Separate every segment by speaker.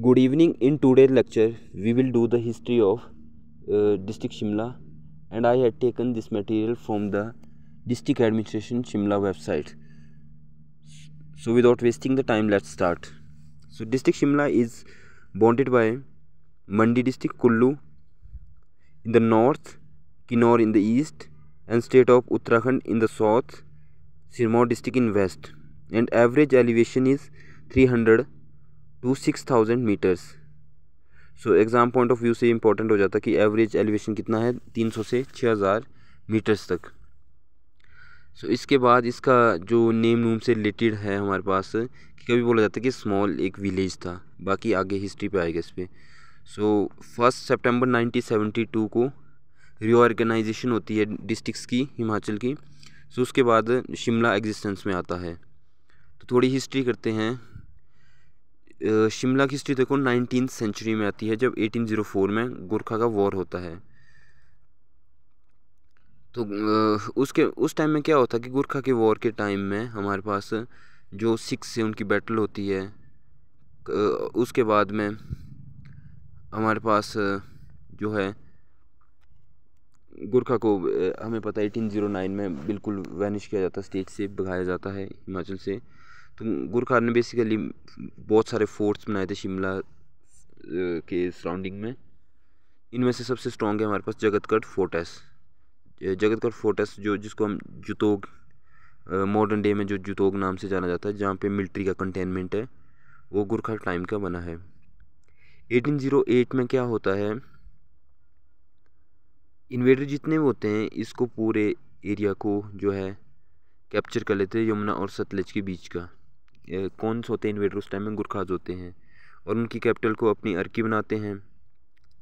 Speaker 1: good evening in today's lecture we will do the history of uh, district shimla and i had taken this material from the district administration shimla website so without wasting the time let's start so district shimla is bounded by mandi district kullu in the north kinnor in the east and state of uttarakhand in the south sirmaur district in west and average elevation is 300 two six thousand metres so exam point of view से important हो जाता है कि average elevation कितना है तीन सौ से छः हज़ार मीटर्स तक सो so, इसके बाद इसका जो नेम नूम से रिलेटेड है हमारे पास कि कभी बोला जाता है कि स्मॉल एक विलेज था बाकी आगे हिस्ट्री पे आएगा इस पर सो फर्स्ट सेवेंटी टू को रिओर्गेनाइजेशन होती है डिस्ट्रिक्स की हिमाचल की सो so, उसके बाद शिमला एग्जिस्टेंस में आता है तो थोड़ी हिस्ट्री करते हैं शिमला की हिस्ट्री देखो नाइनटीन सेंचुरी में आती है जब 1804 में गोरखा का वॉर होता है तो उसके उस टाइम में क्या होता है कि गोरखा के वॉर के टाइम में हमारे पास जो सिख से उनकी बैटल होती है उसके बाद में हमारे पास जो है गुरखा को हमें पता है एटीन जीरो नाइन में बिल्कुल वैनिश किया जाता है स्टेज से भगाया जाता है हिमाचल से तो गुरखा ने बेसिकली बहुत सारे फोर्ट्स बनाए थे शिमला के सराउंडिंग में इनमें से सबसे स्ट्रॉन्ग है हमारे पास जगतगढ़ फोर्टेस जगतगढ़ फोर्टेस जो जिसको हम जुतोग मॉडर्न डे में जो जुतोग नाम से जाना जाता है जहाँ पे मिलिट्री का कंटेनमेंट है वो गुरखा टाइम का बना है 1808 में क्या होता है इन्वेडर जितने भी होते हैं इसको पूरे एरिया को जो है कैप्चर कर लेते हैं यमुना और सतलज के बीच का कौनस होते हैं इन्वेडर उस टाइम में गुरखाज होते हैं और उनकी कैपिटल को अपनी अर्की बनाते हैं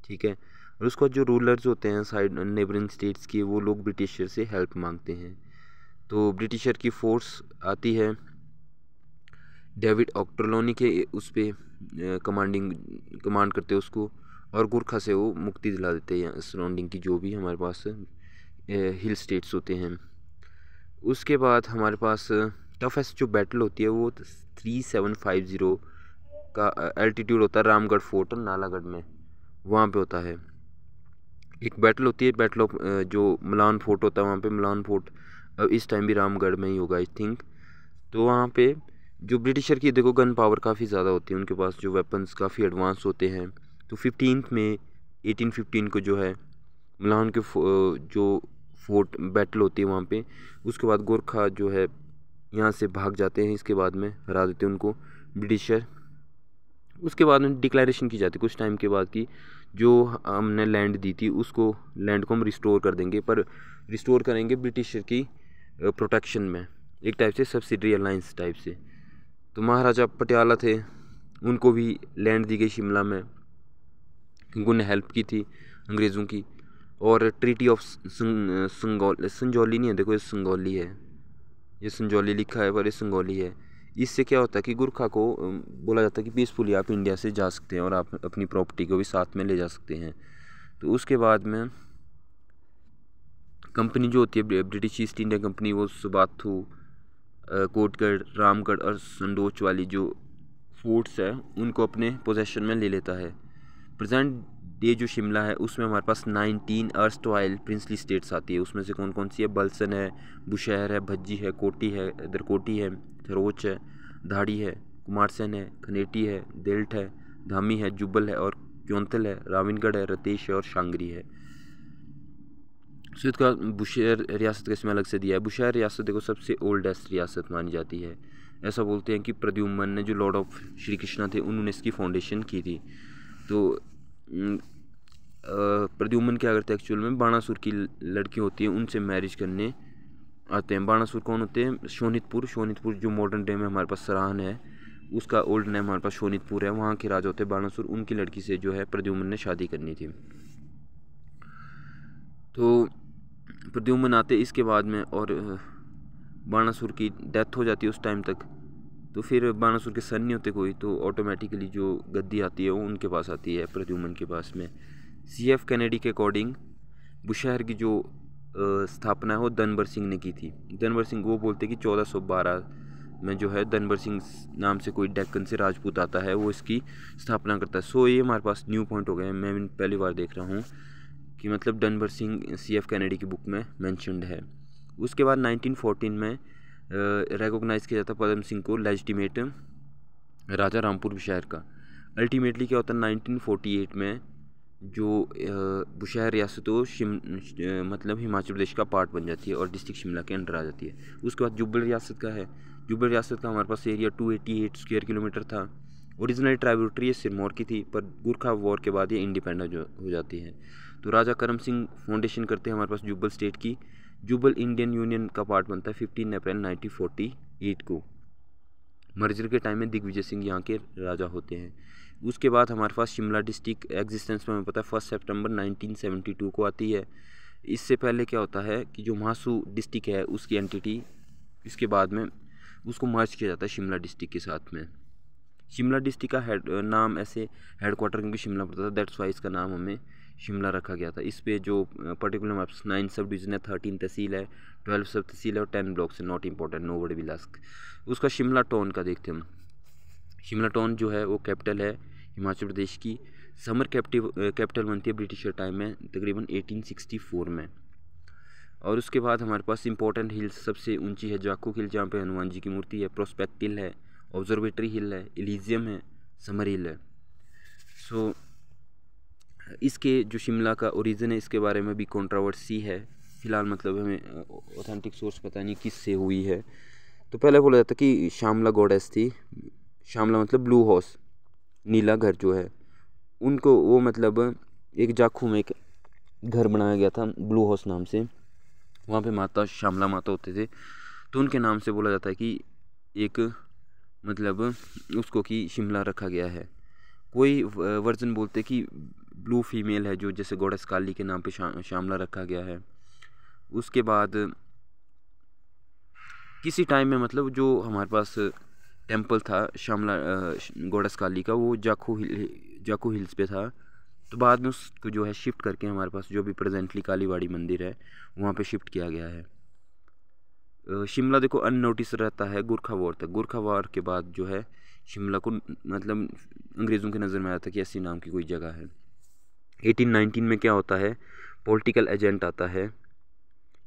Speaker 1: ठीक है और उसके बाद जो रूलर्स होते हैं साइड नेबरिंग स्टेट्स के वो लोग ब्रिटिशर से हेल्प मांगते हैं तो ब्रिटिशर की फ़ोर्स आती है डेविड ऑक्ट्रलोनी के उस पर कमांडिंग कमांड करते उसको और गुरखा से वो मुक्ति दिला देते हैं सराउंडिंग की जो भी हमारे पास हिल स्टेट्स होते हैं उसके बाद हमारे पास टफेस्ट जो बैटल होती है वो थ्री सेवन फाइव ज़ीरो का एल्टीट्यूड होता है रामगढ़ फोर्ट और नालागढ़ में वहाँ पे होता है एक बैटल होती है बैटल ऑफ जो मलान फोर्ट होता है वहाँ पे मलान फोर्ट अब इस टाइम भी रामगढ़ में ही होगा आई थिंक तो वहाँ पे जो ब्रिटिशर की देखो गन पावर काफ़ी ज़्यादा होती है उनके पास जो वेपन्स काफ़ी एडवांस होते हैं तो फिफ्टीन में एटीन फिफ्टीन को जो है मलान के फो, जो फोर्ट बैटल होती है वहाँ पे उसके बाद गोरखा जो है यहाँ से भाग जाते हैं इसके बाद में हरा देते हैं उनको ब्रिटिशर उसके बाद में डिक्लेरेशन की जाती है कुछ टाइम के बाद कि जो हमने लैंड दी थी उसको लैंड को हम रिस्टोर कर देंगे पर रिस्टोर करेंगे ब्रिटिशर की प्रोटेक्शन में एक टाइप से सब्सिडरी अलाइंस टाइप से तो महाराजा पटियाला थे उनको भी लैंड दी गई शिमला में उन्होंने हेल्प की थी अंग्रेज़ों की और ट्रीटी ऑफ संगौली संजौली नहीं है देखो ये संगौली है ये संजौली लिखा है पर ये संगोली है इससे क्या होता है कि गुरखा को बोला जाता है कि पीसफुली आप इंडिया से जा सकते हैं और आप अपनी प्रॉपर्टी को भी साथ में ले जा सकते हैं तो उसके बाद में कंपनी जो होती है ब्रिटिश ईस्ट इंडिया कंपनी वो सुबाथू कोटगढ़ रामगढ़ और संडोच वाली जो फोर्ट्स है उनको अपने पोजेशन में ले लेता है प्रेजेंट ये जो शिमला है उसमें हमारे पास 19 अर्स्ट ऑयल प्रिंसली स्टेट्स आती है उसमें से कौन कौन सी है बलसन है बुशहर है भज्जी है कोटी है दरकोटी है थरोच है धाड़ी है कुमारसेन है खनेटी है देल्ट है धामी है जुब्बल है और क्योंतल है राविनगढ़ है रतेश है और शांगरी है उसके बुशहर रियासत का इसमें अलग से दिया है बुशहर रियासत देखो सबसे ओल्डेस्ट रियासत मानी जाती है ऐसा बोलते हैं कि प्रद्युमन ने जो लॉर्ड ऑफ श्री कृष्णा थे उन्होंने इसकी फाउंडेशन की थी तो हम्म, प्रद्युमन क्या करते हैं एक्चुअल में बाणासुर की लड़की होती है उनसे मैरिज करने आते हैं बाणासुर कौन होते हैं शोनितपुर शोनितपुर जो मॉडर्न डे में हमारे पास सराहन है उसका ओल्ड नेम हमारे पास शोनितपुर है वहाँ के राजा होते हैं बाणासुर उनकी लड़की से जो है प्रद्युमन ने शादी करनी थी तो प्रद्युमन आते इसके बाद में और बाणासुर की डेथ हो जाती है उस टाइम तक तो फिर बानासुर के सन नहीं होते कोई तो ऑटोमेटिकली जो गद्दी आती है वो उनके पास आती है प्रद्युमन के पास में सी एफ कैनेडी के अकॉर्डिंग बुशहर की जो स्थापना है वो धनबर सिंह ने की थी धनबर सिंह वो बोलते कि चौदह सौ बारह में जो है धनबर सिंह नाम से कोई डेक्कन से राजपूत आता है वो इसकी स्थापना करता है सो ये हमारे पास न्यू पॉइंट हो गए मैं पहली बार देख रहा हूँ कि मतलब डनबर सिंह सी एफ कैनेडी की बुक में मैंशनड है उसके बाद फोर्टीन में रेकोगनाइज किया जाता पदम सिंह को लेजिटिमेट राजा रामपुर बुशहर का अल्टीमेटली क्या होता है 1948 में जो बुशहर रियासत मतलब हिमाचल प्रदेश का पार्ट बन जाती है और डिस्ट्रिक्ट शिमला के अंडर आ जाती है उसके बाद जुब्बल रियासत का है जुब्बल रियासत का हमारे पास एरिया 288 स्क्वायर किलोमीटर था ओरिजिनल ट्राइब्यूटरी सिरमौर की थी पर गुरखा वॉर के बाद ये इंडिपेंडेंट हो जाती है तो राजा करम सिंह फाउंडेशन करते हैं हमारे पास जुब्बल स्टेट की जुबल इंडियन यूनियन का पार्ट बनता है fifteen April nineteen forty eight को मर्जर के टाइम में दिग्विजय सिंह यहाँ के राजा होते हैं उसके बाद हमारे पास शिमला डिस्ट्रिक्ट एग्जिस्टेंस में हमें पता है फर्स्ट सेवेंटी टू को आती है इससे पहले क्या होता है कि जो महासू डिस्ट्रिक्ट है उसकी एंटिटी इसके बाद में उसको मर्ज किया जाता है शिमला डिस्ट्रिक्ट के साथ में शिमला डिस्ट्रिक्ट का हेड नाम ऐसे हेडकोार्टर क्योंकि शिमला पड़ता था दैट्स वाई इसका नाम हमें शिमला रखा गया था इस पे जो particular maps nine subdivision है थर्टीन तहसील है ट्वेल्व सब तहसील है और टेन ब्लॉक्स है नॉट इम्पोर्टेंट नो वर्ड विलास्क उसका शिमला टाउन का देखते हम शिमला टाउन जो है वो कैपिटल है हिमाचल प्रदेश की समर कैप्टिव कैपिटल बनती है ब्रिटिशर टाइम में तकरीबन 1864 में और उसके बाद हमारे पास इंपॉर्टेंट हिल्स सबसे ऊंची है जाकू हिल जहाँ पे हनुमान जी की मूर्ति है प्रोस्पेक्ट हिल है ऑब्जर्वेटरी हिल है एलिजियम है समर हिल है सो so, इसके जो शिमला का ओरिजिन है इसके बारे में भी कंट्रोवर्सी है फ़िलहाल मतलब हमें ऑथेंटिक सोर्स पता नहीं किस से हुई है तो पहले बोला जाता कि शामला गोडेस थी शामला मतलब ब्लू हाउस नीला घर जो है उनको वो मतलब एक जाखू में एक घर बनाया गया था ब्लू हाउस नाम से वहाँ पे माता शामला माता होते थे तो उनके नाम से बोला जाता है कि एक मतलब उसको कि शिमला रखा गया है कोई वर्जन बोलते कि ब्लू फीमेल है जो जैसे गोडस काली के नाम पे शा, शामला रखा गया है उसके बाद किसी टाइम में मतलब जो हमारे पास टेम्पल था शामला गोडस काली का वो जाखू हिल जाखू हिल्स पे था तो बाद में उसको जो है शिफ्ट करके हमारे पास जो भी प्रेजेंटली कालीवाड़ी मंदिर है वहाँ पे शिफ्ट किया गया है शिमला देखो अननोटिस रहता है गुरखा वॉर तक गुरखा वॉर के बाद जो है शिमला को मतलब अंग्रेज़ों की नज़र में आया था कि ऐसी नाम की कोई जगह है एटीन में क्या होता है पॉलिटिकल एजेंट आता है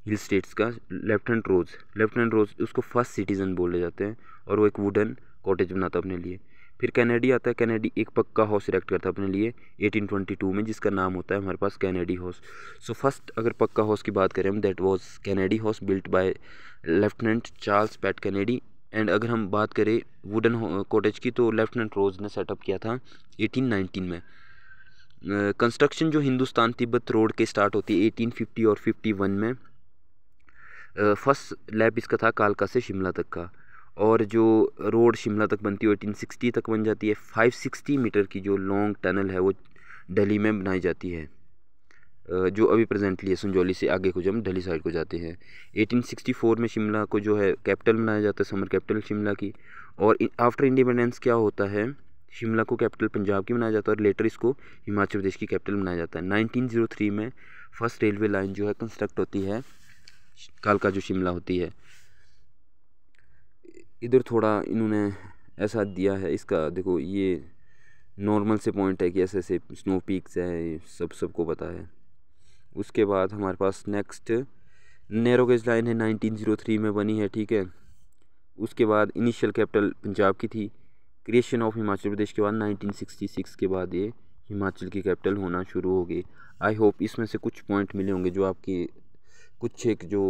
Speaker 1: हिल स्टेट्स का लेफ्टिनेंट रोज लेफ्टिनेंट रोज उसको फर्स्ट सिटीज़न बोले जाते हैं और वो एक वुडन कॉटेज बनाता अपने लिए फिर कैनेडी आता है कैनेडी एक पक्का हाउस सिलेक्ट करता है अपने लिए 1822 में जिसका नाम होता है हमारे पास कैनेडी हाउस सो फर्स्ट अगर पक्का हाउस की बात करें हम that was Kennedy house built by lieutenant Charles Pratt Kennedy and अगर हम बात करें वुडन कॉटेज की तो लेफ्टिनेंट रोज ने सेटअप किया था एटीन में कंस्ट्रक्शन जो हिंदुस्तान तिब्बत रोड के स्टार्ट होती है 1850 और 51 में फर्स्ट लैब इसका था कालका से शिमला तक का और जो रोड शिमला तक बनती है 1860 तक बन जाती है 560 मीटर की जो लॉन्ग टनल है वो दिल्ली में बनाई जाती है जो अभी प्रेजेंटली है संजौली से आगे को जब दिल्ली साइड को जाते हैं 1864 में शिमला को जो है कैपिटल बनाया जाता है समर कैपिटल शिमला की और आफ्टर इंडिपेंडेंस क्या होता है शिमला को कैपिटल पंजाब की बनाया जाता है और लेटर इसको हिमाचल प्रदेश की कैपिटल बनाया जाता है 1903 में फर्स्ट रेलवे लाइन जो है कंस्ट्रक्ट होती है कालका जो शिमला होती है इधर थोड़ा इन्होंने ऐसा दिया है इसका देखो ये नॉर्मल से पॉइंट है कि ऐसे ऐसे स्नो पीक्स है सब सबको पता है उसके बाद हमारे पास नेक्स्ट नैरोगेज लाइन है थ्री में बनी है ठीक है उसके बाद इनिशियल कैपिटल पंजाब की थी क्रिएशन ऑफ हिमाचल प्रदेश के बाद 1966 के बाद ये हिमाचल की कैपिटल होना शुरू हो गई आई होप इसमें से कुछ पॉइंट मिले होंगे जो आपकी कुछ एक जो